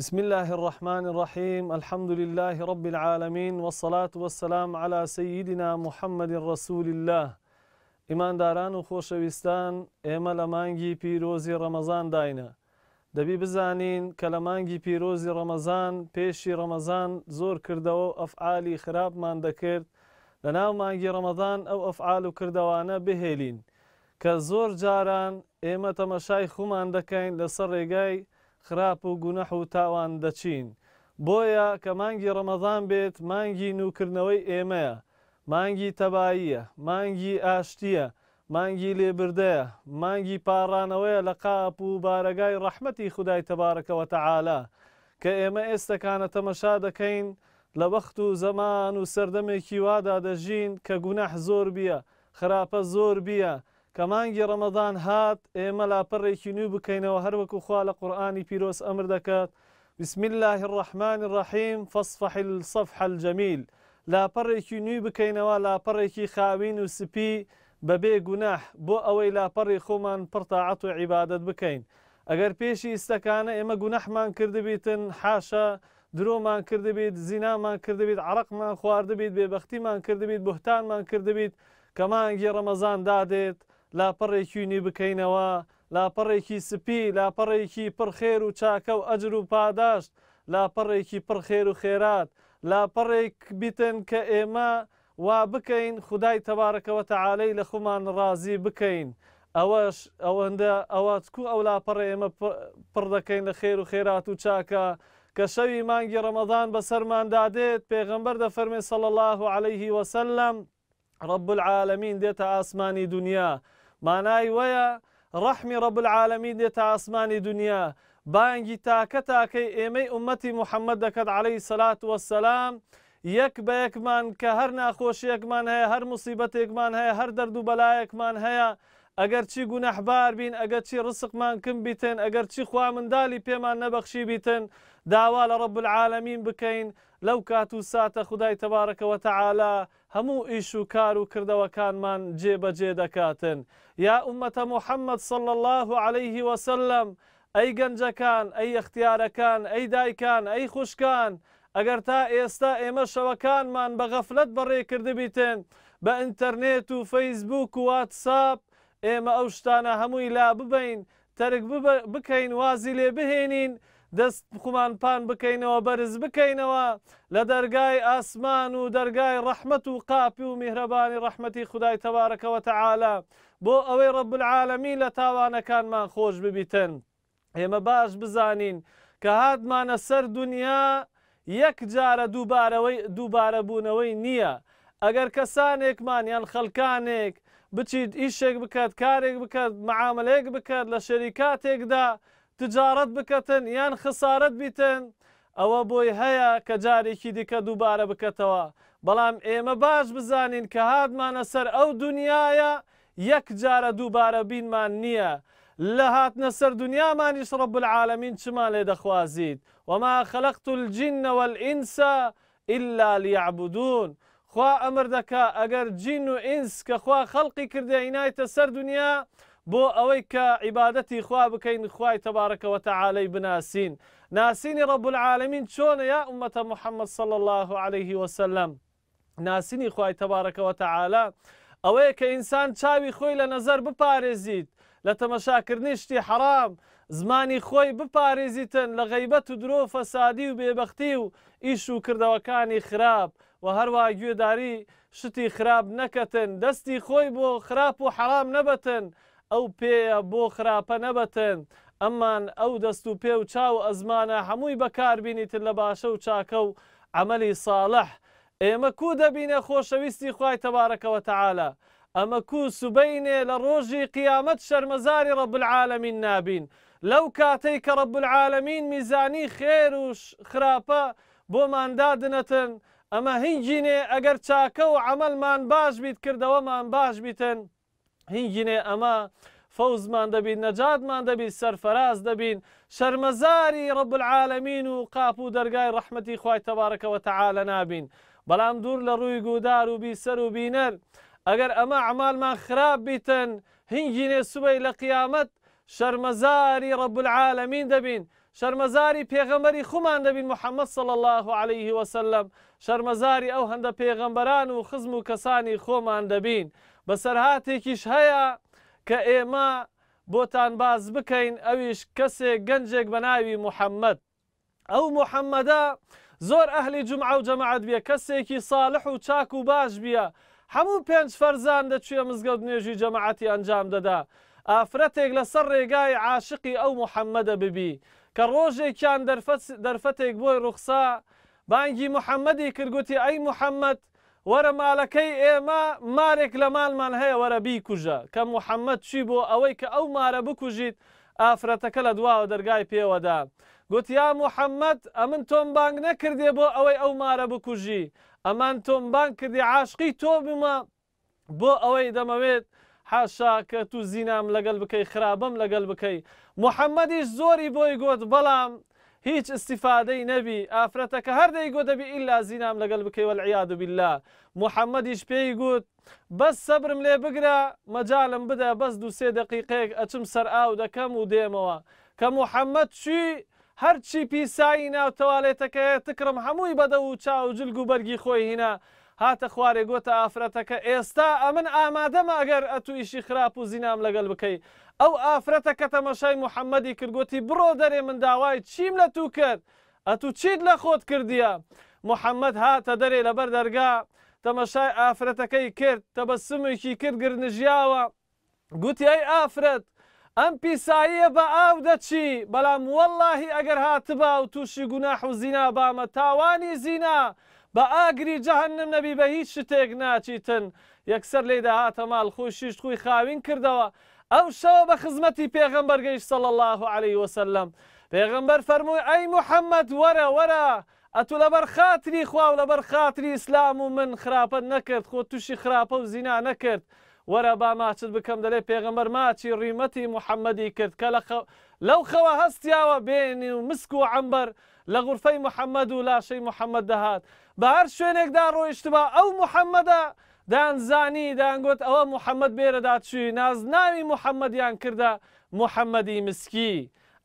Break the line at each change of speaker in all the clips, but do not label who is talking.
بسم الله الرحمن الرحيم الحمد لله رب العالمين والصلاة والسلام على سيدنا محمد رسول الله ئیمانداران و خۆشەویستان ئێمە لە مانگی پیرۆزی ڕەمەزان داینە دەبی بزانین کە لە مانگی پیرۆزی ڕەمەزان پێشی ڕەمەزان زۆر کردەوە و ئەفعالی خراپمان دەکرد لە ناو مانگی ڕەمەدان ئەو ئەفعال و کردەوانە بهێلین کە زۆر جاران ئێمە تەمەشای خومان دەکەین لەسەر ڕێگای خراپ و گونەح و تاوان دەچین بۆیە کە مانگی ڕەمەزان بێت مانگی نوکردنەوەی ئێمەیە مانگی تەباییە مانگی ئاشتیە مانگی لێبردەیە مانگی پاڕانەوەیە لە قاپ و بارەگای ڕەحمەتی خدای تەبارەکەەوە تەعاالە کە ئێمە ئێستەکانە تەمەشا دەکەین لە وەخت و زەمان و سەردەمێکی وادا دەژین کە گونەح زۆر بیە خراپە زۆر بیە کەمانگی ڕەمەدان هات ئێمە لاپەڕێکی نوێ بکەینەوە هەروەکو خوا لە قورآانی پیرۆس ئەمر دەکات بسم الله الرحمن الرحیم فصفح الصفح الجميل لاپەڕێکی نوێ بکەینەوە لاپەڕێکی خاوین و سپی بەبێ گوناح بۆ ئەوەی لاپەڕی خۆمان پرتاعات و عیبادت بکەین ئەگەر پێشی ئستەکانە ئێمە گونەحمان کردبیتن حاشە درۆمان کردبیت زینامان کردبیت عرقمان خواردبیت بێبختیمان کردبیت بهتانمان کردبیت کەمانگی ڕەمەزان دادێت لاپەڕێکی نی بکەینەوە لاپەڕێکی سپی لاپەڕێکی پرخێر و چاکە و ئەجر و پاداشت لاپەڕێکی پرخێر و خێرات لاپەڕێک بیتن کە ئێمە وا بکەین خدای تەبارەکەوە تەعاالەی لە خومان ڕازی بکەین. ئەوەش ئەوەندە ئەواتکو ئەو لاپەڕێ ئێمە پڕ دەکەین لە خێر و خێرات و چاکە کە شەوی مانگی ڕەمەدان بە سەرماندادێت پێغمبەر دە فەرمی سەڵ الله عليه وسلم رب العالمین دێتە ئاسمانی دنیا. مانای وەیە ڕەحمی ڕەبل العالمین دێتە ئاسمانی دنیا بانگی تاکە تاکەی ئێمەی عومەتی محەممەد دەکەت عليهەی سەلات وەسەسلام یەک بە یەکمان کە هەر ناخۆشیەکمان هەیە هەر مسیبەتێکمان هەیە هەر دەرد و بەلایەکمان هەیە اگر چی بار بین اگر چی ڕسقمان کم بیتن اگر چی خواه خوا منداڵی پێمان نبخشی بیتن دعوال رب العالمین بکین لو کاتو سات خدای تبارک و تعالی هەموو ئیش و کار و کردەوەکانمان جێبەجێ دەکاتن یا ئومەتە محەممەد صل الله عليه وسلم ئەی گەنجەکان ئەی ئەختیارەکان ئەی دایکان ئەی خوشکان ئەگەر تا ئێستا ئێمە شەوەکانمان بە غەفلت بەڕێکردبیتن بە ئینتەرنێت و فەیسبوک و واتساپ ئێمە ئەو شتانە هەمووی لا ببین تەرک بکەین وازی لێ بهێنین دەست بخمان پان بکەینەوە بەرز بکەینەوە لە دەرگای ئاسمان و دەرگای ڕەحمت و قاپی و میهرەبانی ڕەحمەتی خدای تەوارەکەەوە تەعاالە بۆ ئەوەی ڕەبعاالەمی لە تاوانەکانمان خۆش ببیتن ئێمە باش بزانین کە هاتمانە سەر دنیا یەک جارە دووبارەوەی دووبارە بوونەوەی نییە ئەگەر کەسانێکمان یان خەلکانێک بچیت ئیشێک بکات کارێک بکات معاملەیەک بکات لە شەریکاتێکدا تجارەت بکەتن یان خسارەت بیتن ئەوە بۆی هەیە کە جارێکی دیکە دووبارە بکەتەوە بەڵام ئێمە باش بزانین کە هاتمانە سەر ئەو دنیاە یەک جارە دووبارە بینمان نییە لە هاتنە سەر دنیامانیش ڕب العالمین چمان لێ دەخوازیت وما خەلقت الجنەوە الئینسا إلا لیعبدون خوا ئەمر دەکا ئەگەر جین و ئینس کە خوا خەڵقی کردە ئینایتە سەر دنیا، بو أويك عبادتي عیباەتی خوا بکەین تبارك وتعالى بناسين بناسین رب العالمين العالمین يا امه محمد صلى الله عليه وسلم ناسيني خوای تبارك وتعالى أويك إنسان شاوي خوي لنظر بباريزيت نظر بپارێزیت حرام زماني خوي بباريزيتن لە درو فسادي درۆ إيشو و خراب وهروا يوداري شتي خراب نكتن دستي خوي بو شتی خراپ نەکەتن حرام او پێیە بۆ خراپە نەبەتن ئەممان ئەو دەست و پێ و چاو ئەزمانە هەمووی بەکاربینیتن لە باشە و چاکە و عملی ساڵح ئێمە کو دەبینە خۆشەویستی خی تەبارەکەوە تەعاالە ئەمە کو سوبینێ لە ڕۆژی قیامەت شەرمەزاری ڕەبلعاالەمین نابین لەو کاتەی کە ڕەبلعاالەمین میزانی خێر و خراپە بۆماندادنەتن ئەمە هینجینێ ئەگەر چاکە و عملمان باش بیت کردەوەمان باش بیتن. اما فوز هینگینێ ئەمە فەوزمان دەبین نەجاتمان دەبین سەرفەراز دەبین رب ڕبلعاالەمین و قاپ و دەرگای ڕحمەتی خی تەبارەکەەوە تەعاالە نابین بەڵام دوور لە ڕووی گودار و بیسەر و بینەر ئەگەر ئەمە عمالمان خراپ بیتن هینگینێ سوبەی لە قیامەت شەرمەزاری ڕبلعاالەمین دەبین شەرمەزاری پێغەمەری خومان دەبین محمد صل الله عليه وسلم شەرمەزاری ئەو هەندە پێغەمبەران و خزم و کەسانی خۆمان دەبین. بە سەرهاتێکیش هەیە کە ئێمە بۆتان باز بکەین ئەویش کەسێک گەنجێک بە ناوی محەممەد ئەو محەممەدە زۆر ئەهلی جمعە و جەماعات بیە کەسێکی ساڵح و چاک و باش بیە هەموو پێنج فەرزان دەچوێ مزگەوت نوێژی جەماعەتی ئەنجام دەدا ئافرەتێک لەسەر ڕێگای عاشقی ئەو محەممەدە ببی کە ڕۆژێکیان دەرفەتێک بۆی ڕوخسا بانگی محەممەدی کردگوتی ئەی محەممەد وەرە مالەکەی ئێمە مارێک لە مالمان هەیە وەرە بیکوژە کە محەممەد چی بۆ ئەوەی کە ئەو مارە بکوژیت ئافرەتەکە لە دواوە دەرگای پێوەدا. گوتیا محەممەد ئەمن تۆم بانگ نەکردێ بۆ ئەوەی ئەو مارە بکوژی. ئەمان تۆم بانگ کردی عاشقی تۆ بمە بۆ ئەوەی دەمەوێت حاشا کە تو زینام لەگەل بکەی خراپم لەگەل بکەی. محەممەدیش زۆری بۆی گوت بەڵام، هیچ استفادەی نەبی ئافرەتەکە هەردەی گۆ دەبی ئللا زینام لەگەڵ بکەی وەعاد بالله بلا محەممەدیش پێی گوت بەس سەبرم لێ بگرە مەجاالم بدە بەس دو سێ دقیقەیەک سر آو ئاو دەکەم و دێمەوە کە محەممەد چی هەرچی پیسایی ناوتەوالێتەکە تکرم هەمووی بەدە و چاو جلگ و بەرگی خۆی هاتە خوارێ گۆتە ئافرەتەکە ئێستا ئەمن ئامادەمە ئەگەر ئەتویشی خراپ و زینام لەگەڵ بکەی ئەو ئافرەتەکە تەمەشای محەممەدی کردگوتی بڕۆ دەرێ من داوای چیم لە تو کرد ئەتو چیت لە خۆت کردیە محەممەد هاتە دەرێ لەبەر دەرگا تەمەشای ئافرەتەکەی کرد تەبەسمێکی کرد گرنژیاوە گوتی ئەی ئافرەت ئەم پیساییە بە ئاو دەچی بەڵام وەلهی ئەگەر هاتبا و تووشی گوناح و زینا بامە تاوانی زینا با آگری جهنم نبی به هیچ شتگ ناچیتن یکسر لی دهات مال خوشیش شیشت خوی خاوین کردەوە او شو با خزمەتی پیغمبر گیش صلی الله عليه وسلم پیغمبر فەرمووی ای محمد ورا ورا اتو لبر خاطری خوا و لبر خاطری اسلام و من خراپەت نکرد خود تووشی خراپە و زینا نکرد ورا با ماچت بکەم دەلێ پێغەمەر ماچی ریمتی محمدی کرد کە خو لو خوا هستیا و بینی و مسکو لە غورفەی محمد و لاشەی محەممەد دەهات بە هەر شوێنێکدا ڕۆیشتبا ئەو محەممەدە دانزانی دانگوت ئەوە محەممەد بێرەدا چوی نازناوی محەممەدیان کردە محەممەدی مسکی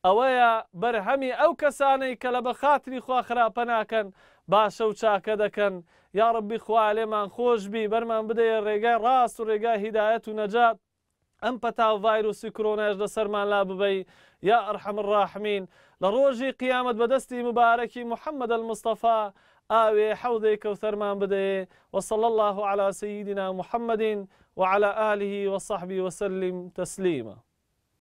ئەوەیە بەرهەمی ئەو کەسانەی کە لە بە خاتری خوا خراپە ناکەن باشە و چاکە دەکەن یاڕبی خوا لێمان خۆشببی بەرمان بدەیە ڕێگای ڕاست و ڕێگای هیدایەت و نەجات ئەم پەتا ڤایرروسی کرۆناش لە سەرمان لا ببەی یا ئەرحەم ڕاحمین لە ڕۆژی قیامەت بەدەستی مبارەکی محەممەد المستەفا آوي حوضي كوثر ما بدەێ وصلى الله على سيدنا محمد وعلى آله وصحبه وسلم تسليما